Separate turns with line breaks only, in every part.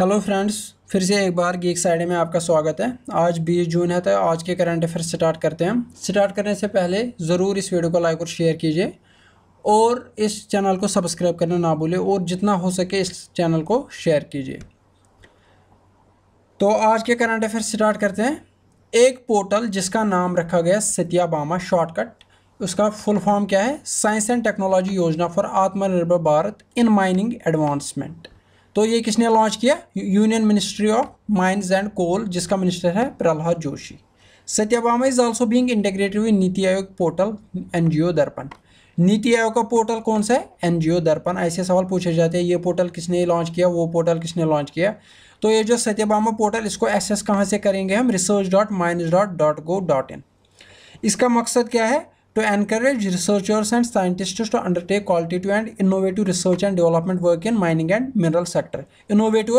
Hello friends फिर से एक बार गीक साइड में आपका स्वागत है आज 20 जून है तो आज के करंट अफेयर स्टार्ट करते हैं स्टार्ट करने से पहले ज़रूर इस वीडियो को लाइक और शेयर कीजिए और इस चैनल को सब्सक्राइब करना ना भूलें और जितना हो सके इस चैनल को शेयर कीजिए तो आज के करंट अफेयर स्टार्ट करते हैं एक पोर्टल जिसका नाम रखा गया बामा शॉर्टकट उसका फुल फॉर्म क्या है साइंस एंड टेक्नोलॉजी योजना for Atmanirbhar Bharat in mining advancement तो ये किसने लॉन्च किया union ministry of mines and coal जिसका मिनिस्टर है Pralhad Joshi Satyabhama is also being integrated with NITI Aayog portal N दर्पण नीति आयोग का पोर्टल कौन सा है एन दर्पण ऐसे सवाल पूछे जाते हैं ये पोर्टल किसने लॉन्च किया वो पोर्टल किसने लॉन्च किया तो ये जो सत्यभामा पोर्टल इसको एक्सेस कहाँ से करेंगे हम research dot mines dot dot gov dot in इसका मकसद क्या है to encourage researchers and scientists to undertake qualitative and innovative research and development work in mining and mineral sector innovative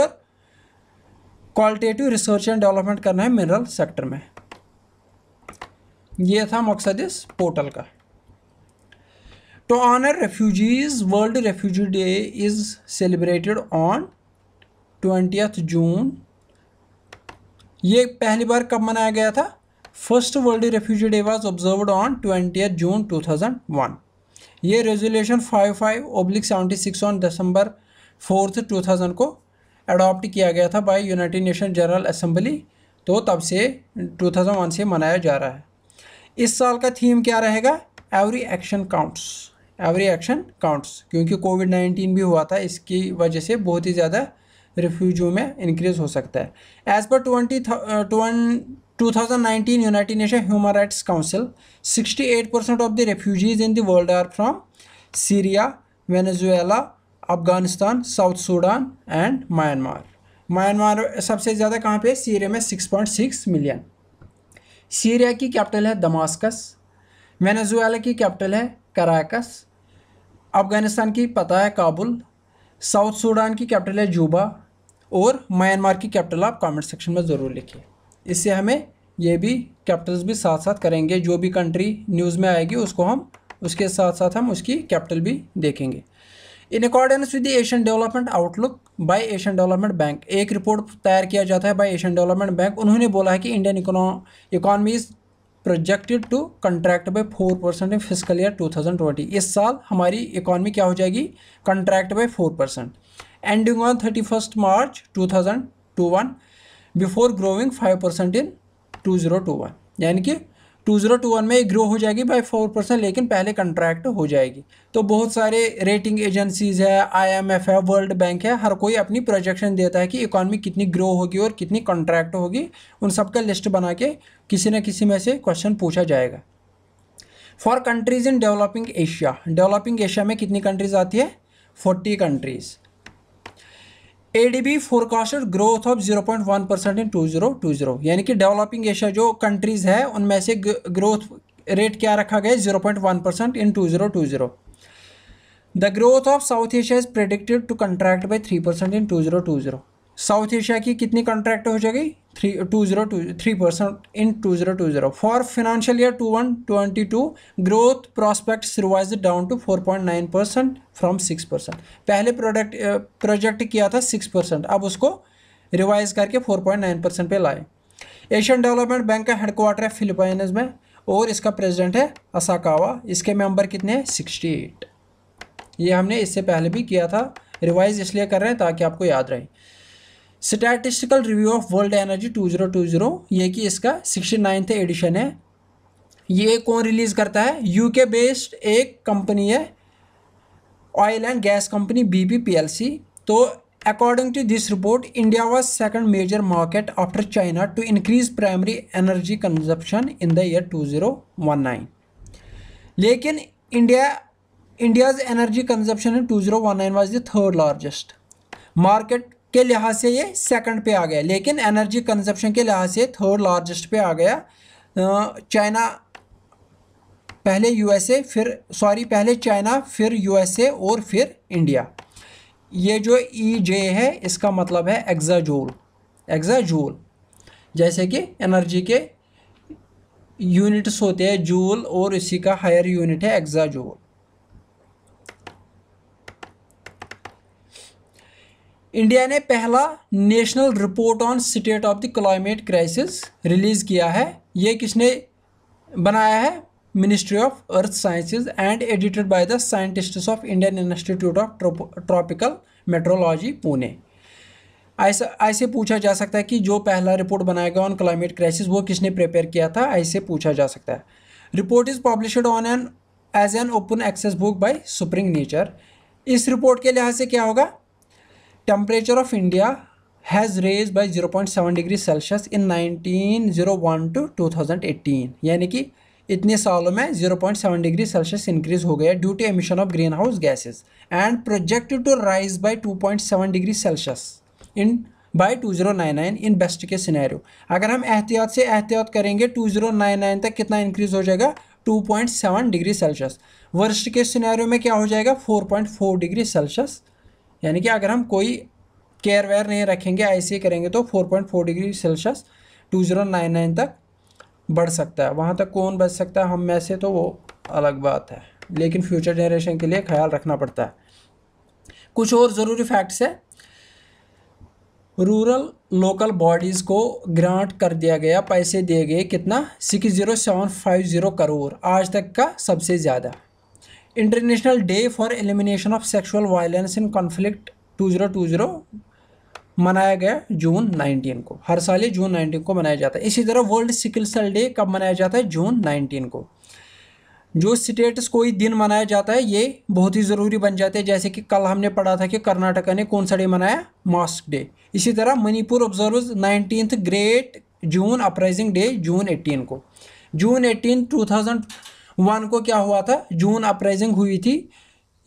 qualitative research and development करना है mineral sector में यह था मकसद इस पोर्टल का to honour refugees world refugee day is celebrated on twentieth June ये पहली बार कब मनाया गया था first world refugee day was observe on twenty June two thousand one ये resolution five five oblique seventy six on December fourth two thousand को adopt किया गया था by United Nation General Assembly तो तब से 2001 से मनाया जा रहा है इस साल का थीम क्या रहेगा every action counts every action counts क्योंकि कोविड नाइन्टीन भी हुआ था इसकी वजह से बहुत ही ज़्यादा रिफ्यूजियों में इंक्रीज हो सकता है as per twenty 2019 United Nations Human Rights Council, 68% of the refugees in the world are from Syria, Venezuela, Afghanistan, South Sudan and Myanmar. Myanmar सबसे ज़्यादा कहाँ पे सीरिया में 6.6 million सीरिया की कैपिटल है दमास्कस वेनेजुएला की कैपिटल है Caracas Afghanistan की पता है काबुल साउथ सूडान की कैपिटल है जूबा और म्यांमार की कैपिटल आप कमेंट सेक्शन में ज़रूर लिखिए इससे हमें ये भी कैपिटल्स भी साथ साथ करेंगे जो भी कंट्री न्यूज़ में आएगी उसको हम उसके साथ साथ हम उसकी कैपिटल भी देखेंगे in accordance with the Asian development outlook by Asian development bank एक रिपोर्ट तैयार किया जाता है बाय एशियन डेवलपमेंट बैंक उन्होंने बोला है कि Indian economy is projected to contract by four percent in physical year two thousand twenty इस साल हमारी इकोनॉमी क्या हो जाएगी contract by four percent ending on thirty first March two thousand two one before growing five percent in two zero two one यानी कि two zero two one में grow हो जाएगी बाई फोर परसेंट लेकिन पहले कंट्रैक्ट हो जाएगी तो बहुत सारे रेटिंग एजेंसीज़ है आई एम एफ है वर्ल्ड बैंक है हर कोई अपनी प्रोजेक्शन देता है कि इकॉनमी कितनी ग्रो होगी और कितनी कंट्रैक्ट होगी उन सब का लिस्ट बना के किसी न किसी में से क्वेश्चन पूछा जाएगा four countries in developing Asia developing Asia में कितनी कंट्रीज़ आती है forty countries ADB forecasted growth of 0.1 percent in 2020 यानी कि डेवलपिंग एशिया जो कंट्रीज़ है उनमें से ग्रोथ रेट क्या रखा गया 0.1 percent in 2020 the growth of South Asia is predicted to contract by three percent in zero South Asia की कितनी कॉन्ट्रैक्ट हो जाएगी three two zero two three percent in two zero two zero for financial year two one twenty two growth prospect revise down to four point nine percent from six percent पहले product project किया था six percent अब उसको revise करके four point nine percent पर लाए Asian development bank का headquarter है फिलिपाइनज़ में और इसका प्रेजिडेंट है असाकावा इसके मेम्बर कितने हैं सिक्सटी एट ये हमने इससे पहले भी किया था रिवाइज इसलिए कर रहे हैं ताकि आपको याद रहे statistical review of world energy 2020 ये कि इसका सिक्सटी नाइन्थ एडिशन है ये कौन रिलीज़ करता है यूके बेस्ड एक कंपनी है oil and gas company B P P L C तो according to this report India was second major market after China to increase primary energy consumption in the year two zero one nine लेकिन India India's energy consumption in two zero one nine was the third largest market के लिहाज से ये second पे आ गया लेकिन energy consumption के लिहाज से थर्ड लार्जेस्ट पे आ गया चाइना पहले यूएसए फिर सॉरी पहले चाइना फिर यूएसए और फिर इंडिया ये जो ई e जे है इसका मतलब है एग्जाजोल एग्जाजोल जैसे कि एनर्जी के यूनिट्स होते हैं जूल और इसी का हायर यूनिट है एग्जाजोल इंडिया ने पहला national report on state of the climate crisis release किया है ये किसने बनाया है ministry of earth sciences and edited by the scientists of Indian institute of tropical meteorology Pune ऐसा ऐसे पूछा जा सकता है कि जो पहला रिपोर्ट बनाया गया ऑन क्लाइमेट क्राइसिस वो किसने प्रिपेयर किया था ऐसे पूछा जा सकता है report is publish on an as an open access book by Springer Nature इस रिपोर्ट के लिहाज से क्या होगा zero point seven degree Celsius in 0.7 zero one to 1901 thousand 2018 यानी कि इतने सालों में 0.7 डिग्री सेल्सियस इंक्रीज हो गया due to emission of green house gases and projected to rise by 2.7 degree Celsius in by 2099 in best के scenario अगर हम एहतियात से एहतियात करेंगे टू जीरो नाइन नाइन तक कितना इंक्रीज हो जाएगा two point seven degree Celsius worst के सिनेरियो में क्या हो जाएगा four point four degree Celsius यानी कि अगर हम कोई केयर वेयर नहीं रखेंगे ऐसे करेंगे तो 4.4 डिग्री सेल्सियस 2099 तक बढ़ सकता है वहाँ तक कौन बच सकता है हम में से तो वो अलग बात है लेकिन फ्यूचर जनरेशन के लिए ख्याल रखना पड़ता है कुछ और ज़रूरी फैक्ट्स है रूरल लोकल बॉडीज़ को ग्रांट कर दिया गया पैसे दिए गए कितना six zero seven five zero crore आज तक का सबसे ज़्यादा international day for elimination of sexual violence in conflict 2020 मनाया गया जून 19 को हर साल ये जून 19 को मनाया जाता है इसी तरह वर्ल्ड सिकल सेल डे कब मनाया जाता है जून 19 को जो स्टेट्स कोई दिन मनाया जाता है ये बहुत ही ज़रूरी बन जाते हैं जैसे कि कल हमने पढ़ा था कि कर्नाटका ने कौन सा डे मनाया मास्क डे इसी तरह Manipur observe nineteenth great June uprising day June eighteen को June eighteen two thousand one को क्या हुआ था जून अपराइजिंग हुई थी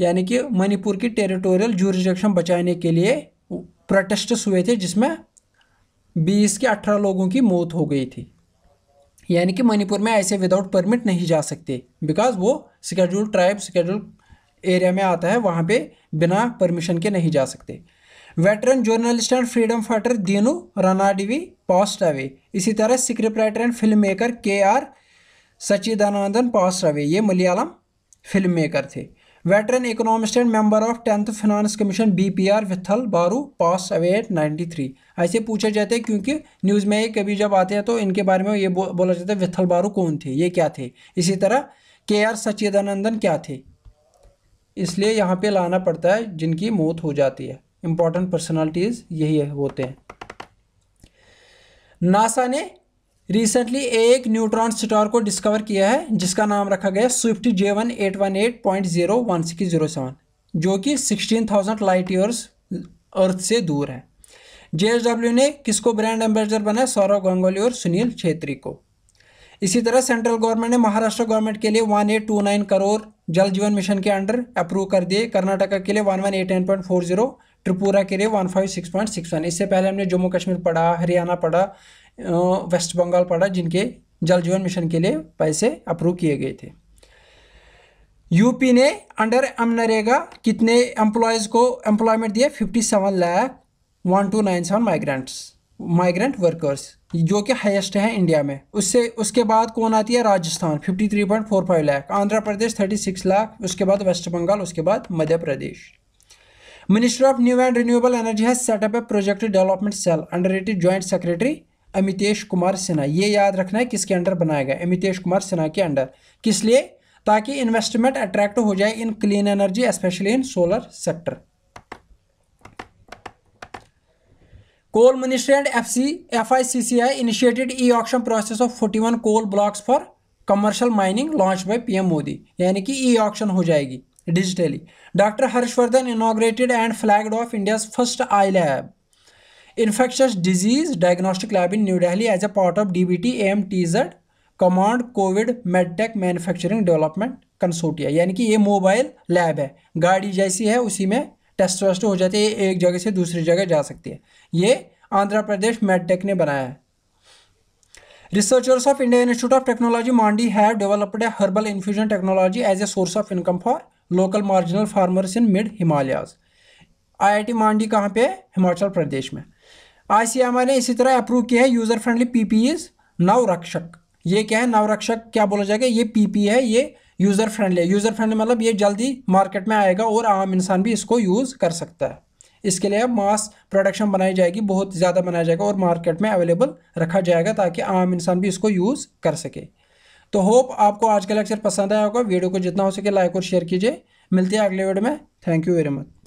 यानी कि मणिपुर की टेरिटोरियल जूरिजक्शन बचाने के लिए प्रोटेस्ट हुए थे जिसमें बीस के अठारह लोगों की मौत हो गई थी यानी कि मणिपुर में ऐसे विदाउट परमिट नहीं जा सकते बिकॉज वो स्केड्यूल ट्राइब स्केड्यूल एरिया में आता है वहाँ पे बिना परमिशन के नहीं जा सकते veteran journalist and freedom fighter Dinu Ranadive passed away इसी तरह script writer and film maker K R Sachidanandan passed passed away ये मलयालम फिल्म मेकर थे veteran economist and member of tenth finance commission B P R Vithal Baru passed away at ninety three ऐसे पूछे जाते हैं क्योंकि news में ये कभी जब आते हैं तो इनके बारे में ये बोला जाता है विथल बारू कौन थे ये क्या थे इसी तरह के आर सचिदानंदन क्या थे इसलिए यहाँ पे लाना पड़ता है जिनकी मौत हो जाती है इंपॉर्टेंट पर्सनैलिटीज यही है, होते हैं नासा ने रिसेंटली एक न्यूट्रॉन स्टार को डिस्कवर किया है जिसका नाम रखा गया swift J one eight one eight point zero one six zero seven जो कि sixteen thousand light years earth से दूर है डब्ल्यू ने किसको ब्रांड एम्बेसडर बनाया सौरव गंगोली और सुनील छेत्री को इसी तरह सेंट्रल गवर्नमेंट ने महाराष्ट्र गवर्नमेंट के लिए one eight two nine crore Jal Jeevan mission के अंडर अप्रूव कर दिए कर्नाटका के लिए one one eight nine point four zero Tripura के लिए one five six point six one इससे पहले हमने जम्मू कश्मीर पढ़ा हरियाणा पढ़ा वेस्ट बंगाल पड़ा जिनके जल जीवन मिशन के लिए पैसे अप्रूव किए गए थे यूपी ने अंडर अमनरेगा कितने एम्प्लॉयज़ को एम्प्लॉयमेंट दिया fifty seven lakh one two nine seven migrants migrant workers जो कि हाईएस्ट है इंडिया में उससे उसके बाद कौन आती है राजस्थान 53.45 लाख आंध्र प्रदेश 36 लाख उसके बाद वेस्ट बंगाल उसके बाद Madhya Pradesh ministry of new and renewable energy है set up a project development cell under it joint secretary Amitesh Kumar Sinha ये याद रखना है किसके अंडर बनाया गया अमितेश कुमार सिन्हा के अंडर किस लिए ताकि इन्वेस्टमेंट अट्रैक्ट हो जाए in clean energy specially in solar sector coal ministry and F C F I C C I initiated E auction process of forty one coal blocks for commercial mining launch by PM Modi यानी कि E auction हो जाएगी digitally doctor Harshvardhan inaugurated and flagged off India's first I lab infectious disease diagnostic lab in New Delhi as a part of D B T M T Z command Covid medtech manufacturing development consortia यानी कि ये mobile lab है गाड़ी जैसी है उसी में test waste हो जाती है एक जगह से दूसरी जगह जा सकती है ये आंध्र प्रदेश मेडटेक ने बनाया है researchers of India institute of technology Mandi have developed a herbal infusion technology as a source of income for local marginal farmers in mid Himalayas I I T Mandi कहाँ पे हिमाचल प्रदेश में आईसीएमआर ने इसी तरह अप्रूव किया है यूज़र फ्रेंडली पीपीईज नवरक्षक ये क्या है नवरक्षक क्या बोला जाएगा ये पीपी है ये यूज़र फ्रेंडली है यूज़र फ्रेंडली मतलब ये जल्दी मार्केट में आएगा और आम इंसान भी इसको यूज़ कर सकता है इसके लिए अब मास प्रोडक्शन बनाई जाएगी बहुत ज़्यादा बनाया जाएगा और मार्केट में अवेलेबल रखा जाएगा ताकि आम इंसान भी इसको यूज़ कर सके तो होप आपको आज का लेक्चर पसंद आया होगा वीडियो को जितना हो सके लाइक और शेयर कीजिए मिलती है अगले वीडियो में थैंक यू वेरी मच